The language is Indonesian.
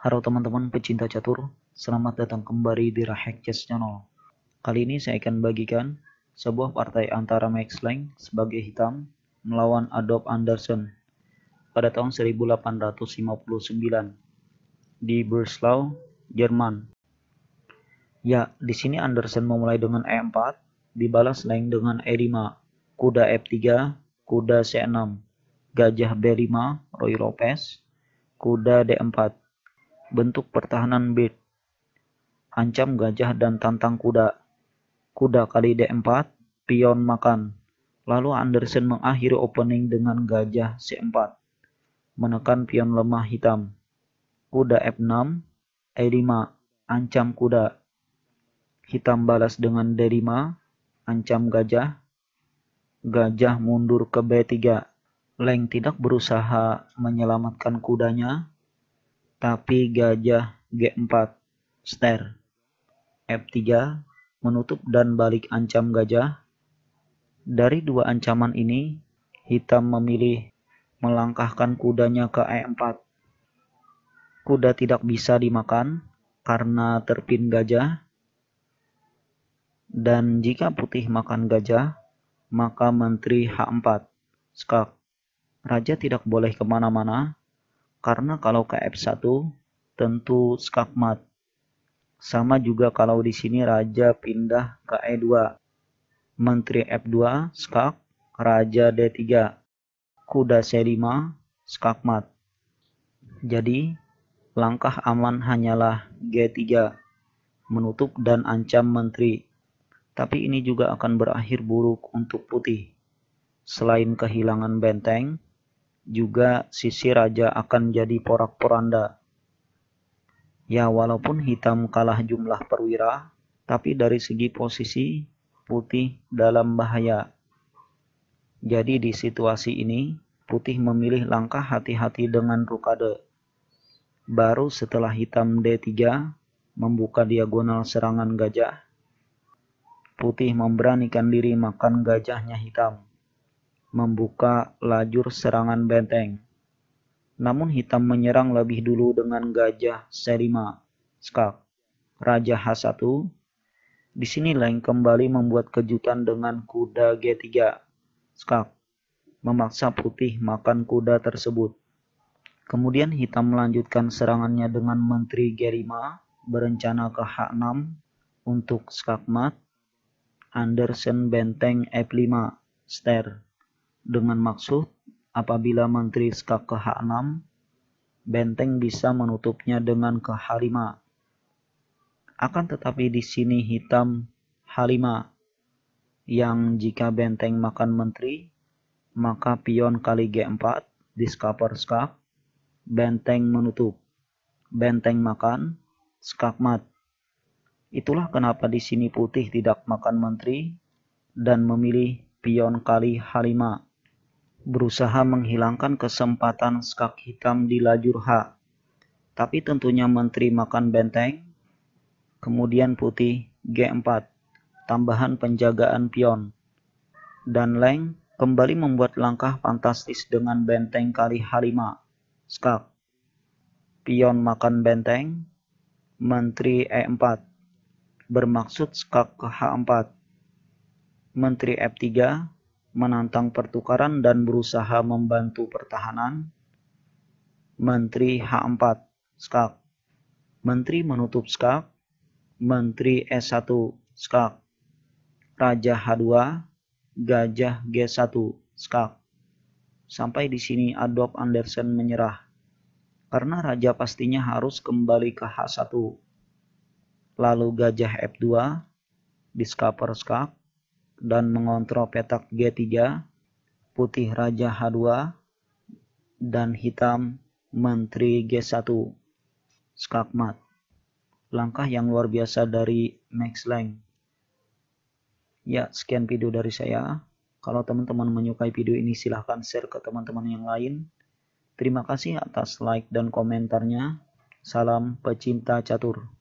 Halo teman-teman pecinta catur, selamat datang kembali di Rahek Chess Channel. Kali ini saya akan bagikan sebuah partai antara Max Lang sebagai hitam melawan Adolf Anderson pada tahun 1859 di Breslau, Jerman. Ya, di sini Anderson memulai dengan E4, dibalas Lang dengan E5, kuda F3, e kuda C6, gajah B5, Roy Lopez, kuda D4 bentuk pertahanan bit, ancam gajah dan tantang kuda, kuda kali D4, pion makan. Lalu Anderson mengakhiri opening dengan gajah C4, menekan pion lemah hitam, kuda F6, E5, e ancam kuda, hitam balas dengan D5, ancam gajah, gajah mundur ke B3. Leng tidak berusaha menyelamatkan kudanya, tapi gajah G4 stare. F3 menutup dan balik ancam gajah. Dari dua ancaman ini, hitam memilih melangkahkan kudanya ke E4. Kuda tidak bisa dimakan karena terpin gajah. Dan jika putih makan gajah, maka menteri H4. Skak. Raja tidak boleh kemana-mana karena kalau ke F1 tentu skakmat. Sama juga kalau di sini raja pindah ke E2. Menteri F2 skak, raja D3. Kuda C5 skakmat. Jadi langkah aman hanyalah G3 menutup dan ancam menteri. Tapi ini juga akan berakhir buruk untuk putih. Selain kehilangan benteng, juga sisi raja akan jadi porak-poranda. Ya walaupun hitam kalah jumlah perwira, tapi dari segi posisi putih dalam bahaya. Jadi di situasi ini, putih memilih langkah hati-hati dengan rukade. Baru setelah hitam D3 membuka diagonal serangan gajah, putih memberanikan diri makan gajahnya hitam membuka lajur serangan benteng. Namun hitam menyerang lebih dulu dengan gajah serima. Skak, Raja H1. Di sini Leng kembali membuat kejutan dengan kuda G3, Skak, memaksa putih makan kuda tersebut. Kemudian hitam melanjutkan serangannya dengan Menteri G5, berencana ke H6 untuk skakmat, Anderson benteng F5, Ster. Dengan maksud, apabila Menteri skak ke H6, benteng bisa menutupnya dengan ke H5. Akan tetapi di sini hitam H5, yang jika benteng makan Menteri, maka pion kali G4 discover skak, benteng menutup, benteng makan, skak mat. Itulah kenapa di sini putih tidak makan menteri dan memilih pion kali H5 berusaha menghilangkan kesempatan skak hitam di lajur H. Tapi tentunya menteri makan benteng, kemudian putih G4, tambahan penjagaan pion. Dan Leng kembali membuat langkah fantastis dengan benteng kali H5, skak. Pion makan benteng, menteri E4, bermaksud skak ke H4. Menteri F3, e menantang pertukaran dan berusaha membantu pertahanan. Menteri H4 Skak Menteri menutup Skak Menteri S1 Skak Raja H2 Gajah G1 Skak Sampai di sini Adolf Andersen menyerah karena raja pastinya harus kembali ke H1. Lalu gajah F2 discover skak dan mengontrol petak G3, putih raja H2, dan hitam menteri G1. Skakmat. Langkah yang luar biasa dari Max Lang. Ya, sekian video dari saya. Kalau teman-teman menyukai video ini silahkan share ke teman-teman yang lain. Terima kasih atas like dan komentarnya. Salam pecinta catur.